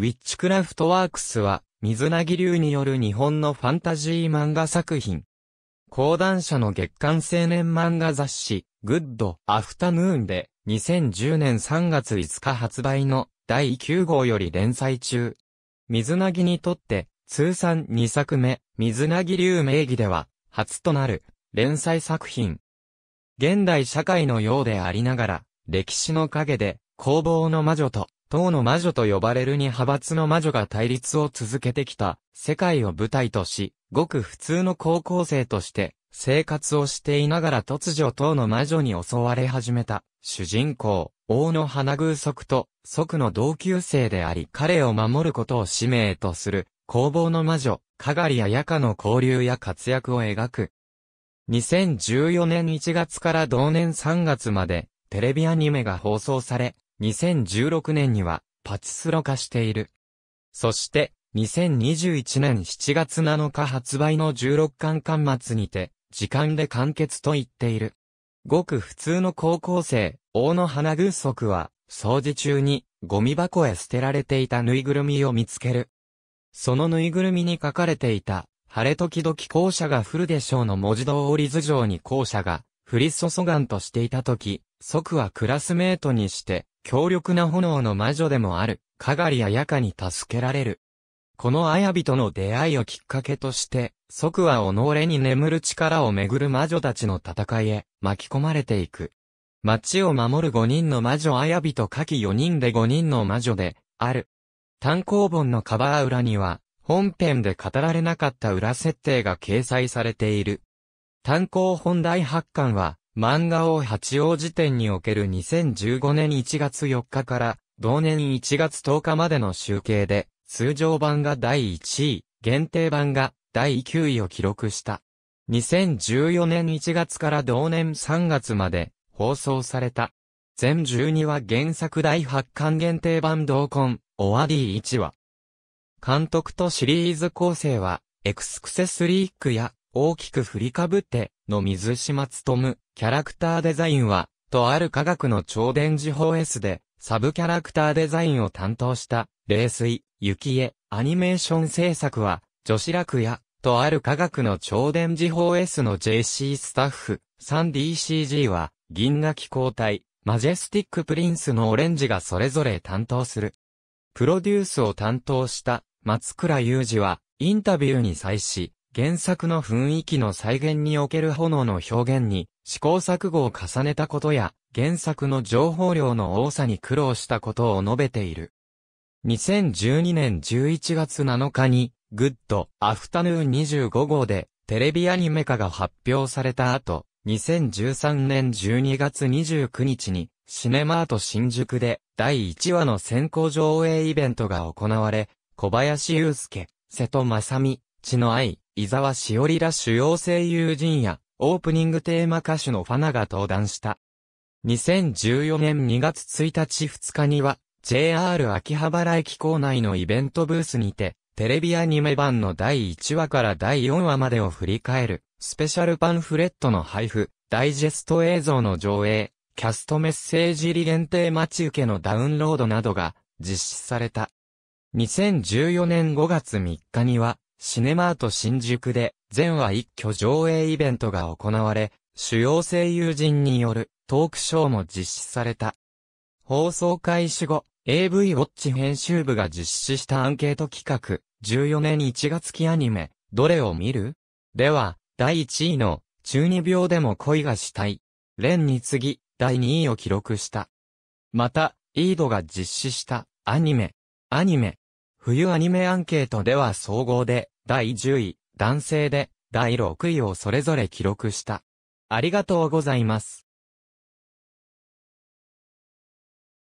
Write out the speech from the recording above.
ウィッチクラフトワークスは、水なぎ流による日本のファンタジー漫画作品。講談社の月刊青年漫画雑誌、グッド・アフタヌーンで、2010年3月5日発売の第9号より連載中。水なぎにとって、通算2作目、水なぎ流名義では、初となる、連載作品。現代社会のようでありながら、歴史の陰で、工房の魔女と党の魔女と呼ばれるに派閥の魔女が対立を続けてきた世界を舞台とし、ごく普通の高校生として生活をしていながら突如党の魔女に襲われ始めた主人公、王の花偶足と即の同級生であり彼を守ることを使命とする工房の魔女、かがりややかの交流や活躍を描く。2014年1月から同年3月までテレビアニメが放送され、2016年にはパチスロ化している。そして、2021年7月7日発売の16巻巻末にて、時間で完結と言っている。ごく普通の高校生、大野花偶足は、掃除中に、ゴミ箱へ捨てられていたぬいぐるみを見つける。そのぬいぐるみに書かれていた、晴れ時々校舎が降るでしょうの文字通り頭上に校舎が、降り注がんとしていた時、即はクラスメートにして、強力な炎の魔女でもある、かがりややかに助けられる。この綾人の出会いをきっかけとして、即は己に眠る力をめぐる魔女たちの戦いへ巻き込まれていく。街を守る5人の魔女綾人下記4人で5人の魔女で、ある。単行本のカバー裏には、本編で語られなかった裏設定が掲載されている。単行本第8巻は、漫画を八王子店における2015年1月4日から同年1月10日までの集計で、通常版が第1位、限定版が第9位を記録した。2014年1月から同年3月まで放送された。全12話原作第8巻限定版同梱、オアディ1話。監督とシリーズ構成は、エクスクセスリークや大きく振りかぶって、の水島務、キャラクターデザインは、とある科学の超電磁法 S で、サブキャラクターデザインを担当した、冷水、雪絵、アニメーション制作は、女子楽屋、とある科学の超電磁法 S の JC スタッフ、3DCG は、銀河機候隊、マジェスティックプリンスのオレンジがそれぞれ担当する。プロデュースを担当した、松倉雄二は、インタビューに際し、原作の雰囲気の再現における炎の表現に試行錯誤を重ねたことや、原作の情報量の多さに苦労したことを述べている。2012年11月7日に、グッドアフタヌーン25号でテレビアニメ化が発表された後、2013年12月29日に、シネマート新宿で第1話の先行上映イベントが行われ、小林祐介、瀬戸正美、血の愛、伊沢しおりら主要声優陣や、オープニングテーマ歌手のファナが登壇した。2014年2月1日2日には、JR 秋葉原駅構内のイベントブースにて、テレビアニメ版の第1話から第4話までを振り返る、スペシャルパンフレットの配布、ダイジェスト映像の上映、キャストメッセージ入り限定待ち受けのダウンロードなどが実施された。2014年5月3日には、シネマート新宿で、全話一挙上映イベントが行われ、主要声優陣によるトークショーも実施された。放送開始後、AV ウォッチ編集部が実施したアンケート企画、14年1月期アニメ、どれを見るでは、第1位の、中二病でも恋がしたい。レンに次、第2位を記録した。また、イードが実施した、アニメ。アニメ。冬アニメアンケートでは総合で、第10位、男性で、第6位をそれぞれ記録した。ありがとうございます。